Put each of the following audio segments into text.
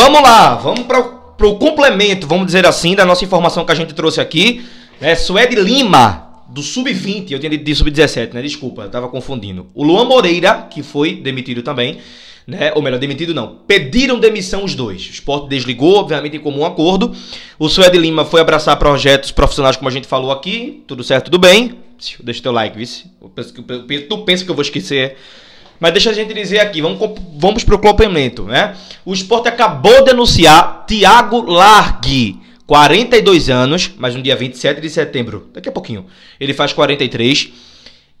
Vamos lá, vamos para o complemento, vamos dizer assim, da nossa informação que a gente trouxe aqui. Né? Suede Lima, do Sub-20, eu tinha dito de Sub-17, né? Desculpa, eu estava confundindo. O Luan Moreira, que foi demitido também, né? Ou melhor, demitido não. Pediram demissão os dois. O esporte desligou, obviamente, em comum acordo. O Suede Lima foi abraçar projetos profissionais, como a gente falou aqui. Tudo certo, tudo bem. Deixa teu like, vice. Tu pensa que eu vou esquecer mas deixa a gente dizer aqui, vamos, vamos para o complemento, né? O esporte acabou de anunciar Thiago Largue, 42 anos, mas no dia 27 de setembro, daqui a pouquinho, ele faz 43.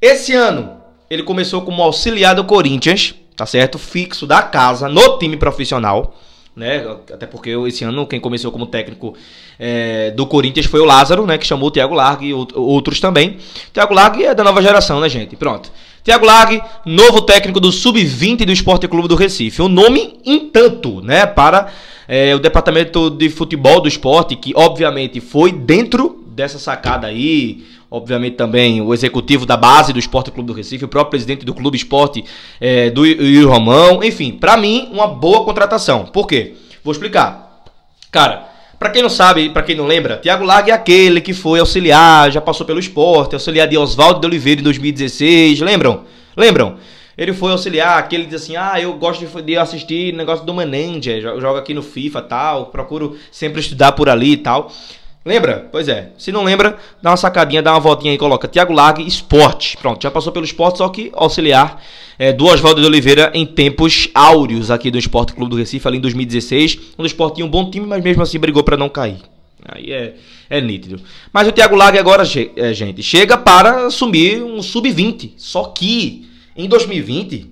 Esse ano, ele começou como auxiliar do Corinthians, tá certo? Fixo da casa, no time profissional. Né? Até porque esse ano quem começou como técnico é, do Corinthians foi o Lázaro, né? Que chamou o Thiago Largue e outros também. Thiago Largue é da nova geração, né, gente? Pronto. Tiago Largue, novo técnico do Sub-20 do Esporte Clube do Recife. Um nome, entanto, né, para é, o departamento de futebol do esporte, que obviamente foi dentro dessa sacada aí, obviamente também o executivo da base do Esporte Clube do Recife, o próprio presidente do Clube Esporte é, do Yuri Romão, enfim, para mim, uma boa contratação. Por quê? Vou explicar. Cara, para quem não sabe, para quem não lembra, Thiago Largue é aquele que foi auxiliar, já passou pelo esporte, auxiliar de Oswaldo de Oliveira em 2016, lembram? Lembram? Ele foi auxiliar, aquele diz assim: ah, eu gosto de, de assistir negócio do Manager, jogo aqui no FIFA tal, procuro sempre estudar por ali e tal. Lembra? Pois é. Se não lembra, dá uma sacadinha, dá uma voltinha aí, coloca Tiago Largue, esporte. Pronto, já passou pelo esporte, só que auxiliar é, do Oswaldo de Oliveira em tempos áureos aqui do Esporte Clube do Recife, ali em 2016. Onde o esporte tinha um bom time, mas mesmo assim brigou para não cair. Aí é, é nítido. Mas o Thiago Largue agora, é, gente, chega para assumir um sub-20. Só que em 2020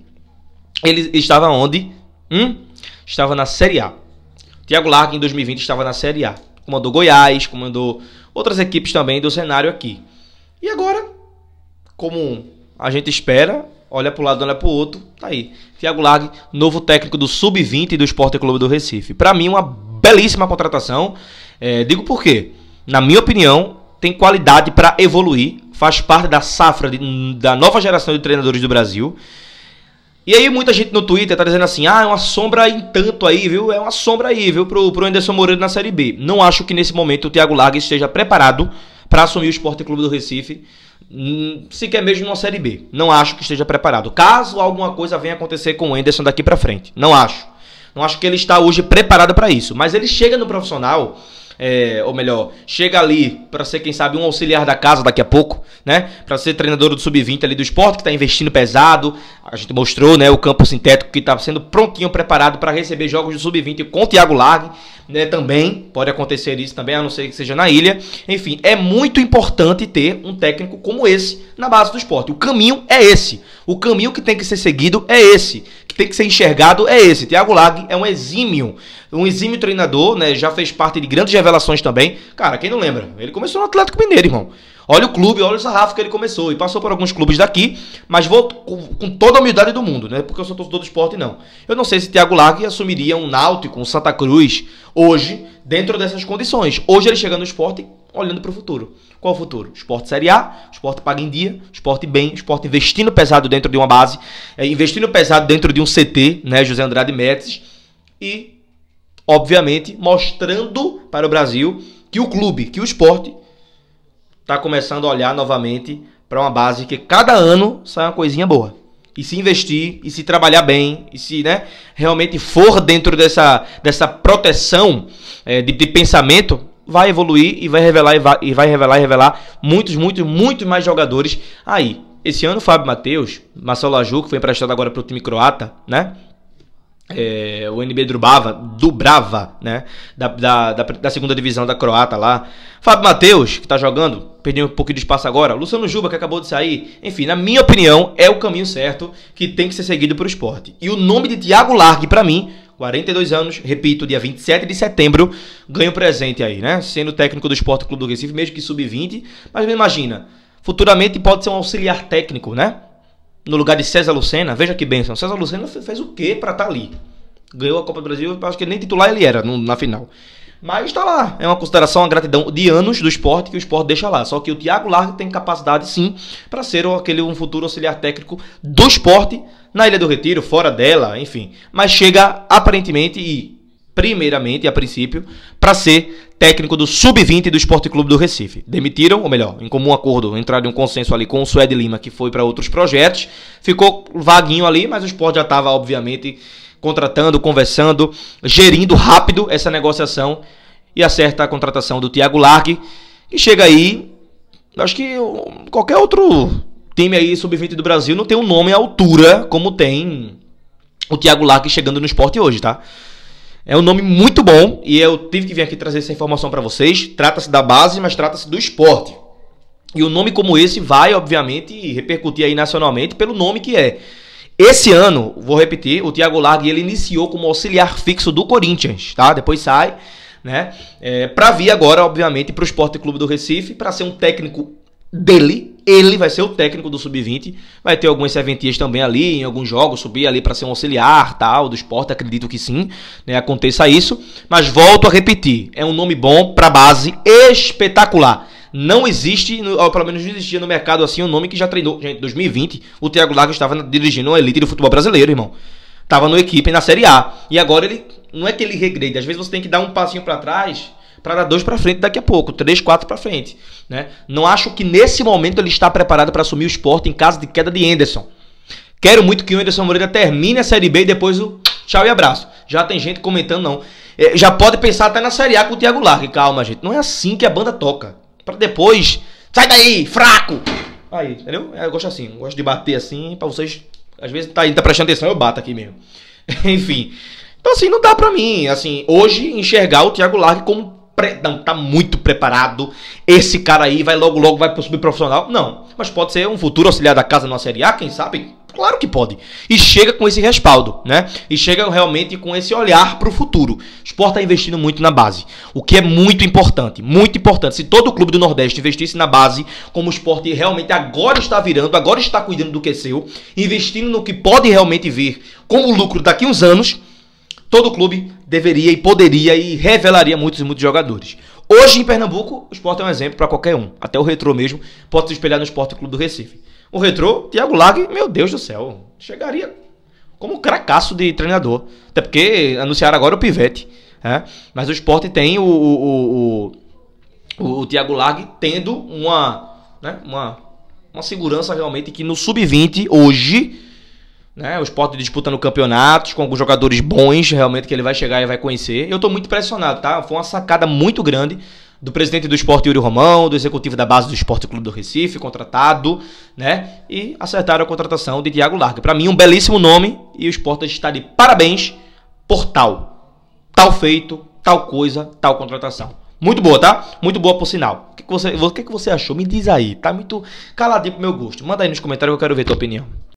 ele estava onde? Hum? Estava na Série A. Thiago Largue em 2020 estava na Série A comandou Goiás, comandou outras equipes também do cenário aqui. E agora, como a gente espera, olha para o lado, olha para o outro, tá aí. Thiago Lag, novo técnico do Sub-20 do Esporte Clube do Recife. Para mim, uma belíssima contratação. É, digo por quê? Na minha opinião, tem qualidade para evoluir, faz parte da safra de, da nova geração de treinadores do Brasil. E aí muita gente no Twitter tá dizendo assim, ah, é uma sombra em tanto aí, viu? É uma sombra aí, viu, pro, pro Anderson Moreira na Série B. Não acho que nesse momento o Thiago Larga esteja preparado para assumir o Esporte Clube do Recife, hum, sequer mesmo numa Série B. Não acho que esteja preparado. Caso alguma coisa venha acontecer com o Anderson daqui para frente. Não acho. Não acho que ele está hoje preparado para isso. Mas ele chega no profissional é, ou melhor, chega ali para ser, quem sabe, um auxiliar da casa daqui a pouco, né? Para ser treinador do sub-20 ali do esporte, que está investindo pesado. A gente mostrou, né, o campo sintético que está sendo prontinho preparado para receber jogos do sub-20 com o Thiago Largue, né? Também pode acontecer isso também, a não ser que seja na ilha. Enfim, é muito importante ter um técnico como esse na base do esporte. O caminho é esse. O caminho que tem que ser seguido é esse. Que tem que ser enxergado é esse. Thiago Largue é um exímio, um exímio treinador, né? Já fez parte de grandes revelações revelações também. Cara, quem não lembra? Ele começou no Atlético Mineiro, irmão. Olha o clube, olha o sarrafo que ele começou. E passou por alguns clubes daqui, mas vou com toda a humildade do mundo, né? Porque eu sou torcedor do esporte, não. Eu não sei se Thiago Largue assumiria um Náutico, um Santa Cruz, hoje, dentro dessas condições. Hoje ele chega no esporte olhando para o futuro. Qual o futuro? Esporte Série A, esporte paga em dia, esporte bem, esporte investindo pesado dentro de uma base, é, investindo pesado dentro de um CT, né? José Andrade Métis. E obviamente mostrando para o Brasil que o clube, que o esporte, está começando a olhar novamente para uma base que cada ano sai uma coisinha boa. E se investir, e se trabalhar bem, e se né, realmente for dentro dessa, dessa proteção é, de, de, pensamento, vai evoluir e vai revelar e vai, e vai revelar e revelar muitos, muitos, muitos mais jogadores aí. Esse ano, Fábio Matheus, Marcelo Laju, que foi emprestado agora para o time croata, né? É, o NB Drubava, Dubrava, né? Da, da, da, da, segunda divisão da Croata lá. Fábio Matheus, que tá jogando, perdeu um pouquinho de espaço agora. Luciano Juba, que acabou de sair. Enfim, na minha opinião, é o caminho certo que tem que ser seguido pro esporte. E o nome de Thiago Largue, para mim, 42 anos, repito, dia 27 de setembro, ganha o presente aí, né? Sendo técnico do Esporte Clube do Recife, mesmo que sub-20. Mas me imagina, futuramente pode ser um auxiliar técnico, né? no lugar de César Lucena. Veja que bênção. César Lucena fez o quê para estar tá ali? Ganhou a Copa do Brasil, acho que nem titular ele era na final. Mas está lá. É uma consideração, uma gratidão de anos do esporte que o esporte deixa lá. Só que o Thiago Larga tem capacidade, sim, para ser aquele um futuro auxiliar técnico do esporte na Ilha do Retiro, fora dela, enfim. Mas chega aparentemente e primeiramente, a princípio, para ser técnico do Sub-20 do Esporte Clube do Recife. Demitiram, ou melhor, em comum acordo, entraram em um consenso ali com o Suede Lima, que foi para outros projetos. Ficou vaguinho ali, mas o esporte já estava, obviamente, contratando, conversando, gerindo rápido essa negociação e acerta a contratação do Thiago Largue, que chega aí, acho que qualquer outro time aí sub-20 do Brasil não tem um nome à altura como tem o Thiago Lark chegando no esporte hoje, tá? É um nome muito bom e eu tive que vir aqui trazer essa informação para vocês. Trata-se da base, mas trata-se do esporte. E um nome como esse vai, obviamente, repercutir aí nacionalmente pelo nome que é. Esse ano, vou repetir, o Thiago Largue ele iniciou como auxiliar fixo do Corinthians, tá? Depois sai, né? É, para vir agora, obviamente, para o Esporte Clube do Recife, para ser um técnico dele. Ele vai ser o técnico do Sub-20. Vai ter algumas serventias também ali, em alguns jogos, subir ali para ser um auxiliar, tal, do esporte, acredito que sim, né, aconteça isso. Mas volto a repetir, é um nome bom para base espetacular. Não existe, ou pelo menos não existia no mercado assim, um nome que já treinou. Gente, 2020, o Thiago Largo estava dirigindo a elite do futebol brasileiro, irmão. Tava no equipe na Série A. E agora ele. Não é que ele regrede. às vezes você tem que dar um passinho para trás para dar dois para frente daqui a pouco, três, quatro para frente. Né? Não acho que nesse momento ele está preparado para assumir o esporte em caso de queda de Anderson. Quero muito que o Anderson Moreira termine a Série B e depois o tchau e abraço. Já tem gente comentando, não. É, já pode pensar até na Série A com o Thiago Largue. Calma, gente. Não é assim que a banda toca. Para depois, sai daí, fraco! Aí, entendeu? É, eu gosto assim, eu gosto de bater assim, para vocês. Às vezes tá, tá prestando atenção, eu bato aqui mesmo. Enfim. Então, assim, não dá para mim, assim, hoje enxergar o Thiago Largue como pre... não tá muito preparado. Esse cara aí vai logo logo vai pro subprofissional. Não, mas pode ser um futuro auxiliar da casa na Série A, quem sabe? Claro que pode. E chega com esse respaldo, né? E chega realmente com esse olhar para o futuro. O Sport está investindo muito na base, o que é muito importante, muito importante. Se todo o clube do Nordeste investisse na base, como o Sport realmente agora está virando, agora está cuidando do que é seu, investindo no que pode realmente vir como lucro daqui uns anos, todo clube deveria e poderia e revelaria muitos e muitos jogadores. Hoje em Pernambuco, o esporte é um exemplo para qualquer um. Até o retrô mesmo pode se espelhar no Esporte Clube do Recife. O retrô, Thiago Lague, meu Deus do céu, chegaria como um cracaço de treinador. Até porque anunciaram agora o Pivete. Né? Mas o esporte tem o, o, o, o, o Thiago Lag tendo uma, né? uma, uma segurança realmente que no Sub-20 hoje né? O esporte disputando campeonatos com alguns jogadores bons, realmente, que ele vai chegar e vai conhecer. Eu estou muito impressionado, tá? Foi uma sacada muito grande do presidente do esporte Yuri Romão, do executivo da base do Esporte Clube do Recife, contratado, né? E acertaram a contratação de Thiago Larga. Para mim, um belíssimo nome e o esporte está de parabéns por tal. Tal feito, tal coisa, tal contratação. Muito boa, tá? Muito boa por sinal. O que, que, você, o que, que você achou? Me diz aí. Tá muito caladinho pro meu gosto. Manda aí nos comentários que eu quero ver tua opinião.